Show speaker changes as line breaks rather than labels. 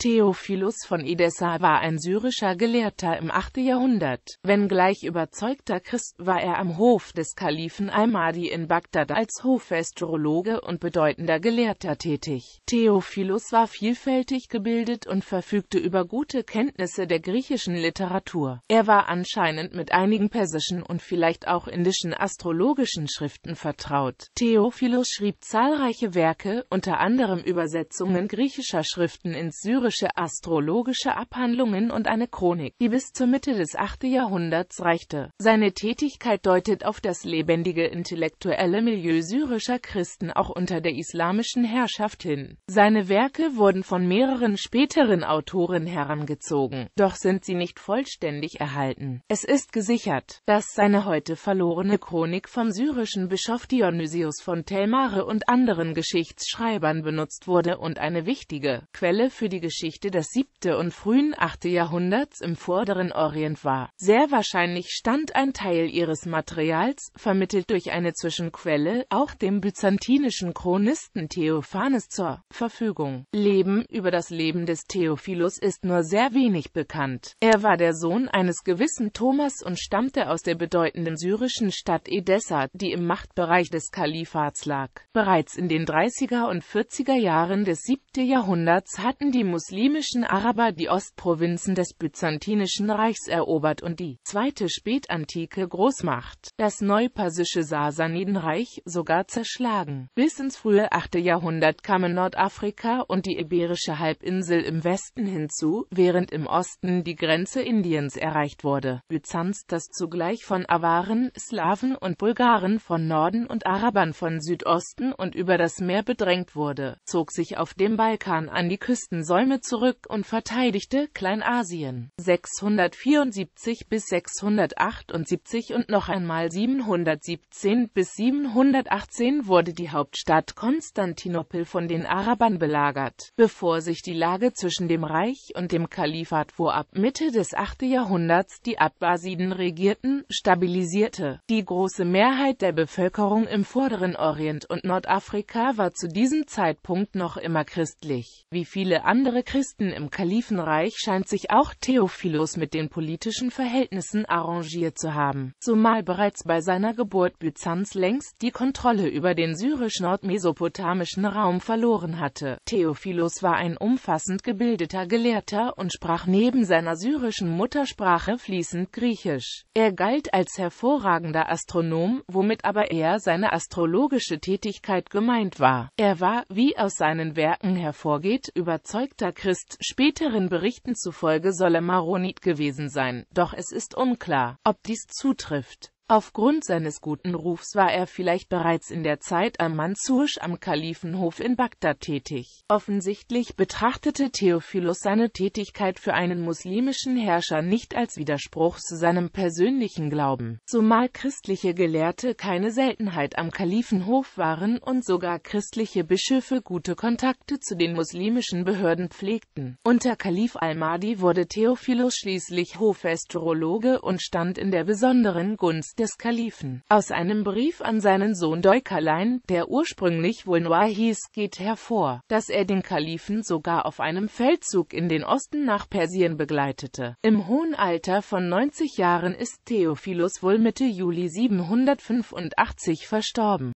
Theophilus von Edessa war ein syrischer Gelehrter im 8. Jahrhundert. Wenngleich überzeugter Christ war er am Hof des Kalifen al-Mahdi in Bagdad als Hofastrologe und bedeutender Gelehrter tätig. Theophilus war vielfältig gebildet und verfügte über gute Kenntnisse der griechischen Literatur. Er war anscheinend mit einigen persischen und vielleicht auch indischen astrologischen Schriften vertraut. Theophilus schrieb zahlreiche Werke, unter anderem Übersetzungen griechischer Schriften ins Syrische empirische astrologische Abhandlungen und eine Chronik, die bis zur Mitte des 8. Jahrhunderts reichte. Seine Tätigkeit deutet auf das lebendige intellektuelle Milieu syrischer Christen auch unter der islamischen Herrschaft hin. Seine Werke wurden von mehreren späteren Autoren herangezogen, doch sind sie nicht vollständig erhalten. Es ist gesichert, dass seine heute verlorene Chronik vom syrischen Bischof Dionysius von Telmare und anderen Geschichtsschreibern benutzt wurde und eine wichtige Quelle für die Geschichte Geschichte des 7. und frühen achte Jahrhunderts im Vorderen Orient war. Sehr wahrscheinlich stand ein Teil ihres Materials, vermittelt durch eine Zwischenquelle, auch dem byzantinischen Chronisten Theophanes zur Verfügung. Leben über das Leben des Theophilus ist nur sehr wenig bekannt. Er war der Sohn eines gewissen Thomas und stammte aus der bedeutenden syrischen Stadt Edessa, die im Machtbereich des Kalifats lag. Bereits in den 30er und 40er Jahren des 7. Jahrhunderts hatten die Muslime muslimischen Araber die Ostprovinzen des Byzantinischen Reichs erobert und die zweite spätantike Großmacht, das neupersische Sasanidenreich, sogar zerschlagen. Bis ins frühe 8. Jahrhundert kamen Nordafrika und die Iberische Halbinsel im Westen hinzu, während im Osten die Grenze Indiens erreicht wurde. Byzanz, das zugleich von Awaren, Slawen und Bulgaren von Norden und Arabern von Südosten und über das Meer bedrängt wurde, zog sich auf dem Balkan an die Küstensäume Punkte zurück und verteidigte Kleinasien 674 bis 678 und noch einmal 717 bis 718 wurde die Hauptstadt Konstantinopel von den Arabern belagert, bevor sich die Lage zwischen dem Reich und dem Kalifat, wo ab Mitte des 8. Jahrhunderts die Abbasiden regierten, stabilisierte. Die große Mehrheit der Bevölkerung im vorderen Orient und Nordafrika war zu diesem Zeitpunkt noch immer christlich, wie viele andere Christen im Kalifenreich scheint sich auch Theophilus mit den politischen Verhältnissen arrangiert zu haben, zumal bereits bei seiner Geburt Byzanz längst die Kontrolle über den syrisch-nordmesopotamischen Raum verloren hatte. Theophilus war ein umfassend gebildeter Gelehrter und sprach neben seiner syrischen Muttersprache fließend Griechisch. Er galt als hervorragender Astronom, womit aber eher seine astrologische Tätigkeit gemeint war. Er war, wie aus seinen Werken hervorgeht, überzeugter Christ. Späteren Berichten zufolge soll er Maronit gewesen sein, doch es ist unklar, ob dies zutrifft Aufgrund seines guten Rufs war er vielleicht bereits in der Zeit am Mansursch am Kalifenhof in Bagdad tätig. Offensichtlich betrachtete Theophilus seine Tätigkeit für einen muslimischen Herrscher nicht als Widerspruch zu seinem persönlichen Glauben, zumal christliche Gelehrte keine Seltenheit am Kalifenhof waren und sogar christliche Bischöfe gute Kontakte zu den muslimischen Behörden pflegten. Unter Kalif al-Mahdi wurde Theophilus schließlich Hofästrologe und stand in der besonderen Gunst des Kalifen. Aus einem Brief an seinen Sohn Deukalein, der ursprünglich wohl Noah hieß, geht hervor, dass er den Kalifen sogar auf einem Feldzug in den Osten nach Persien begleitete. Im hohen Alter von 90 Jahren ist Theophilus wohl Mitte Juli 785 verstorben.